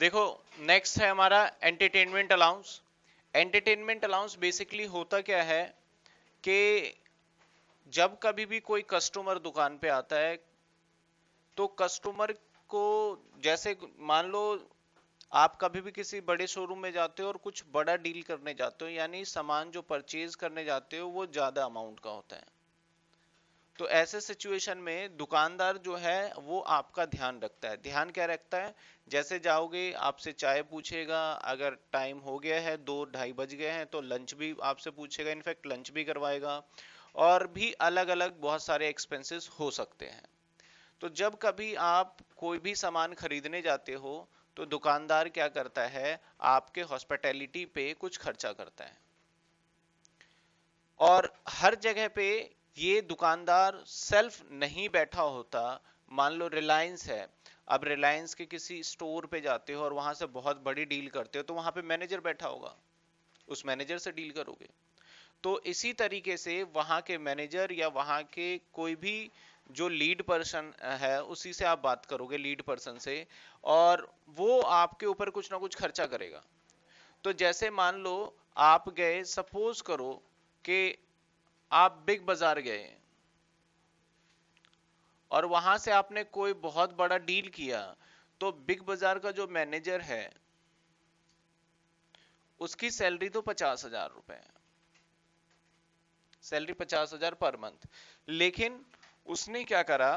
देखो नेक्स्ट है हमारा entertainment allowance entertainment allowance basically होता क्या है कि जब कभी भी कोई कस्टमर दुकान पे आता है तो कस्टमर को जैसे मान लो आप कभी भी किसी बड़े शोरूम में जाते हो और कुछ बड़ा डील करने जाते हो यानी सामान जो परचेज करने जाते हो वो ज़्यादा अमाउंट का होता है तो ऐसे सिचुएशन में दुकानदार जो है वो आपका ध्यान रखता है ध्यान क्या रखता है जैसे जाओगे आपसे चाय पूछेगा अगर टाइम हो गया है दो ढाई बज गए हैं तो लंच भी आपसे पूछेगा इनफैक्ट लंच भी करवाएगा और भी अलग अलग बहुत सारे एक्सपेंसेस हो सकते हैं तो जब कभी आप कोई भी सामान खरीदने जाते हो तो दुकानदार क्या करता है आपके हॉस्पिटैलिटी पे कुछ खर्चा करता है और हर जगह पे ये दुकानदार सेल्फ नहीं बैठा होता मान लो रिलायंस है अब रिलायंस के किसी स्टोर पे जाते हो और वहां से बहुत बड़ी डील करते हो तो वहां पे मैनेजर बैठा होगा उस मैनेजर से डील करोगे तो इसी तरीके से वहां के मैनेजर या वहां के कोई भी जो लीड पर्सन है उसी से आप बात करोगे लीड पर्सन से और वो आपके ऊपर कुछ ना कुछ खर्चा करेगा तो जैसे मान लो आप गए सपोज करो कि आप बिग बाजार गए और वहां से आपने कोई बहुत बड़ा डील किया तो बिग बाजार का जो मैनेजर है उसकी सैलरी तो पचास हजार रुपए है सैलरी पचास हजार पर मंथ लेकिन उसने क्या करा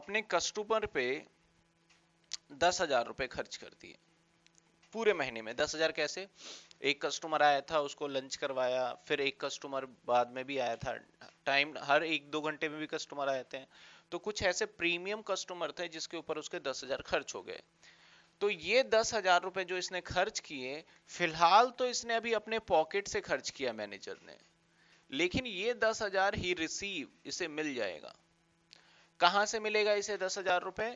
अपने कस्टमर पे दस हजार रुपए खर्च कर दिए पूरे महीने में दस हजार कैसे एक कस्टमर आया था उसको लंच करवाया फिर एक कस्टमर बाद में भी आया था टाइम हर एक दो घंटे में भी कस्टमर आए थे तो कुछ ऐसे प्रीमियम कस्टमर थे जिसके ऊपर उसके दस हजार खर्च हो गए तो ये दस हजार रुपए जो इसने खर्च किए फिलहाल तो इसने अभी अपने पॉकेट से खर्च किया मैनेजर ने लेकिन ये दस हजार ही रिसीव इसे मिल जाएगा कहां से मिलेगा इसे दस हजार रुपए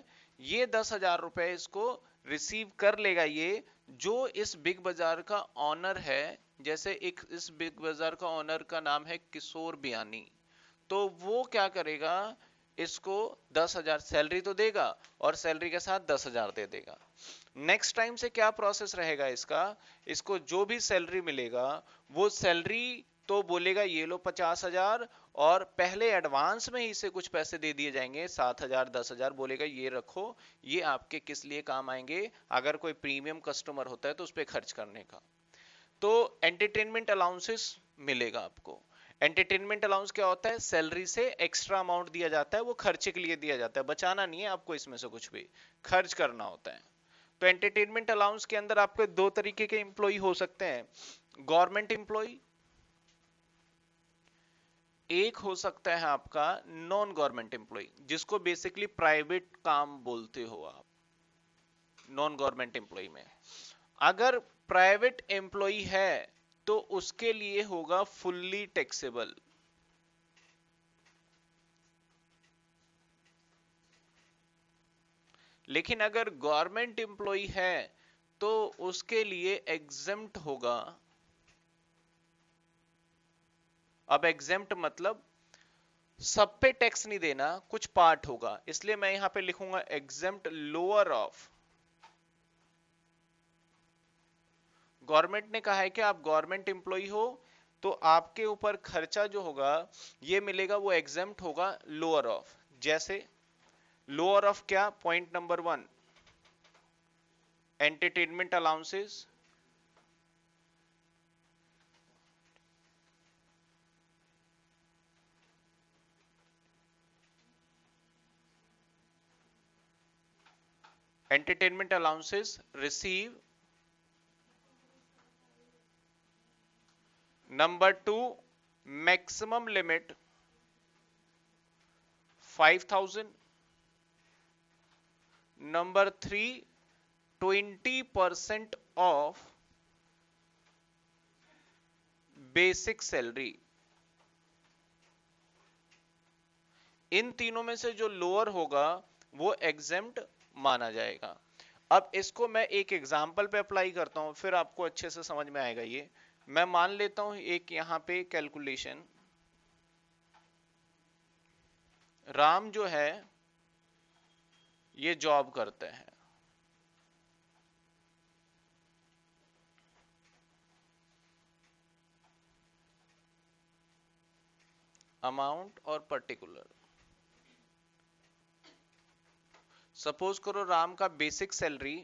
ये दस हजार रुपए इसको रिसीव कर लेगा ये जो इस बिग बाजार का ऑनर है जैसे एक इस बिग बाजार का ऑनर का नाम है किशोर बियानी तो वो क्या करेगा इसको दस हजार सैलरी तो देगा और सैलरी के साथ दस हजार दे देगा नेक्स्ट टाइम से क्या प्रोसेस रहेगा इसका इसको जो भी सैलरी मिलेगा वो सैलरी तो बोलेगा ये लो पचास हजार और पहले एडवांस में ही इसे कुछ पैसे दे दिए जाएंगे सात हजार दस हजार बोलेगा ये रखो ये आपके किस लिए काम आएंगे अगर कोई प्रीमियम कस्टमर होता है तो उस पर खर्च करने का तो एंटरटेनमेंट अलाउंसेस मिलेगा आपको एंटरटेनमेंट अलाउंस क्या होता है सैलरी से एक्स्ट्रा अमाउंट दिया जाता है वो खर्चे के लिए दिया जाता है बचाना नहीं है आपको इसमें से कुछ भी खर्च करना होता है तो एंटरटेनमेंट अलाउंस के अंदर आपके दो तरीके के एम्प्लॉय हो सकते हैं गवर्नमेंट एम्प्लॉय एक हो सकता है आपका नॉन गवर्नमेंट एम्प्लॉय जिसको बेसिकली प्राइवेट काम बोलते हो आप नॉन गवर्नमेंट एम्प्लॉय में अगर प्राइवेट एम्प्लॉय है तो उसके लिए होगा फुल्ली टैक्सेबल लेकिन अगर गवर्नमेंट एम्प्लॉय है तो उसके लिए एग्जेम्प्ट होगा अब एग्जेम्प्ट मतलब सब पे टैक्स नहीं देना कुछ पार्ट होगा इसलिए मैं यहां पे लिखूंगा एग्जेम्प्ट लोअर ऑफ गवर्नमेंट ने कहा है कि आप गवर्नमेंट एम्प्लॉय हो तो आपके ऊपर खर्चा जो होगा ये मिलेगा वो एग्जेम्प्ट होगा लोअर ऑफ जैसे लोअर ऑफ क्या point number one entertainment allowances entertainment allowances receive number 2 maximum limit 5000 number 3 20% of basic salary इन तीनों में से जो लोअर होगा वो एग्जेम्प्ट माना जाएगा अब इसको मैं एक एग्जाम्पल पे अप्लाई करता हूँ फिर आपको अच्छे से समझ में आएगा ये मैं मान लेता हूँ एक यहाँ पे कैलकुलेशन राम जो है ये जॉब करते हैं अमाउंट और पर्टिकुलर सपोज करो राम का बेसिक सैलरी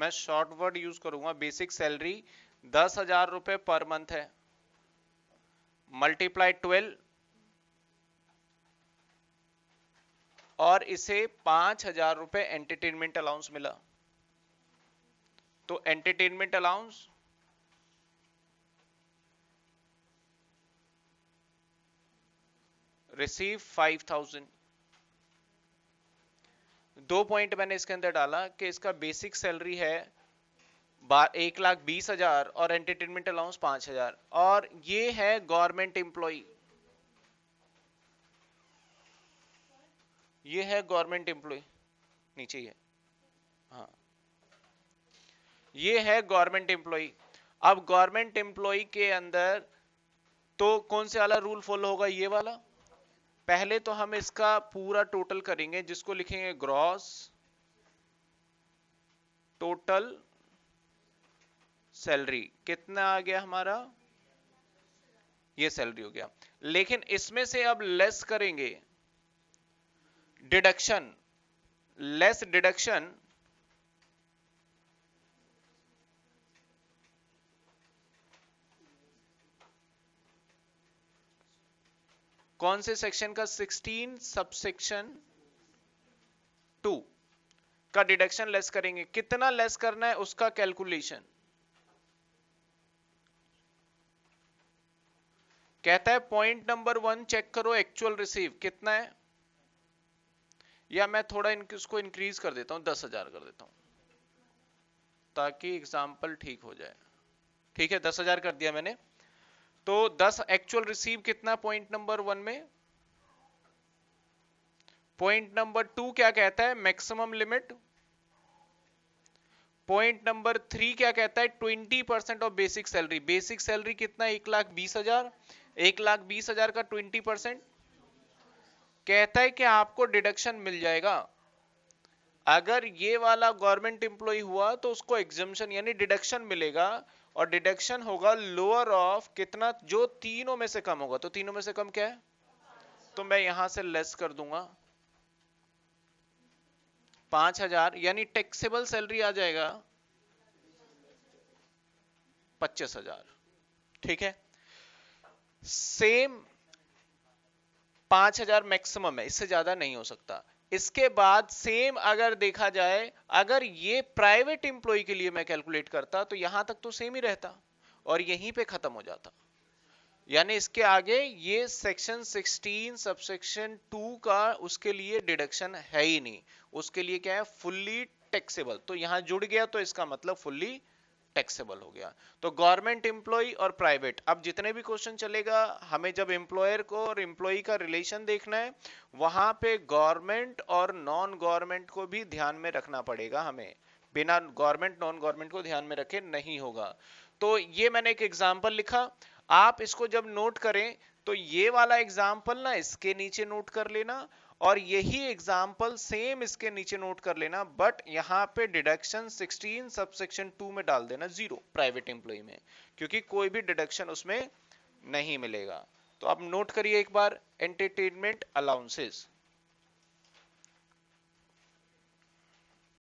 मैं शॉर्ट वर्ड यूज करूंगा बेसिक सैलरी दस हजार रुपए पर मंथ है मल्टीप्लाई ट्वेल्व और इसे पांच हजार रुपए एंटरटेनमेंट अलाउंस मिला तो entertainment allowance receive five thousand दो पॉइंट मैंने इसके अंदर डाला कि इसका बेसिक सैलरी है एक लाख बीस हजार और एंटरटेनमेंट अलाउंस पांच हजार और ये है गवर्नमेंट एम्प्लॉय ये है गवर्नमेंट एम्प्लॉय नीचे ही है हाँ ये है गवर्नमेंट एम्प्लॉय अब गवर्नमेंट एम्प्लॉय के अंदर तो कौन से वाला रूल फॉलो होगा ये वाला पहले तो हम इसका पूरा टोटल करेंगे जिसको लिखेंगे ग्रॉस टोटल सैलरी कितना आ गया हमारा ये सैलरी हो गया लेकिन इसमें से अब लेस करेंगे डिडक्शन लेस डिडक्शन कौन से सेक्शन का 16 सबसेक्शन टू का डिडक्शन लेस करेंगे कितना लेस करना है उसका कैलकुलेशन कहता है पॉइंट नंबर वन चेक करो एक्चुअल रिसीव कितना है या मैं थोड़ा उसको इंक्रीज कर देता हूं दस हजार कर देता हूं ताकि एग्जाम्पल ठीक हो जाए ठीक है दस हजार कर दिया मैंने तो 10 एक्चुअल रिसीव कितना पॉइंट नंबर वन में पॉइंट नंबर टू क्या कहता है maximum limit point number three क्या कहता है twenty percent of basic salary basic salary कितना एक लाख बीस हजार एक लाख बीस हजार का ट्वेंटी परसेंट कहता है कि आपको डिडक्शन मिल जाएगा अगर ये वाला गवर्नमेंट एम्प्लॉय हुआ तो उसको एग्जम्पन यानी डिडक्शन मिलेगा और डिडक्शन होगा लोअर ऑफ कितना जो तीनों में से कम होगा तो तीनों में से कम क्या है तो मैं यहां से लेस कर दूंगा पांच हजार यानी टैक्सेबल सैलरी आ जाएगा पच्चीस हजार ठीक है सेम पांच हजार मैक्सिमम है इससे ज्यादा नहीं हो सकता इसके बाद सेम अगर देखा जाए अगर ये प्राइवेट इंप्लॉय के लिए मैं कैलकुलेट करता तो यहां तक तो सेम ही रहता और यहीं पे खत्म हो जाता यानी इसके आगे ये सेक्शन 16 सबसेक्शन 2 का उसके लिए डिडक्शन है ही नहीं उसके लिए क्या है फुल्ली टैक्सेबल तो यहां जुड़ गया तो इसका मतलब फुल्ली टैक्सेबल हो गया तो गवर्नमेंट एम्प्लॉय और प्राइवेट अब जितने भी क्वेश्चन चलेगा हमें जब एम्प्लॉयर को और एम्प्लॉय का रिलेशन देखना है वहां पे गवर्नमेंट और नॉन गवर्नमेंट को भी ध्यान में रखना पड़ेगा हमें बिना गवर्नमेंट नॉन गवर्नमेंट को ध्यान में रखे नहीं होगा तो ये मैंने एक एग्जाम्पल लिखा आप इसको जब नोट करें तो ये वाला एग्जाम्पल ना इसके नीचे नोट कर लेना और यही एग्जाम्पल सेम इसके नीचे नोट कर लेना बट यहाँ पे डिडक्शन 16 सबसेक्शन 2 में डाल देना जीरो प्राइवेट एम्प्लॉय में क्योंकि कोई भी डिडक्शन उसमें नहीं मिलेगा तो आप नोट करिए एक बार एंटरटेनमेंट अलाउंसेस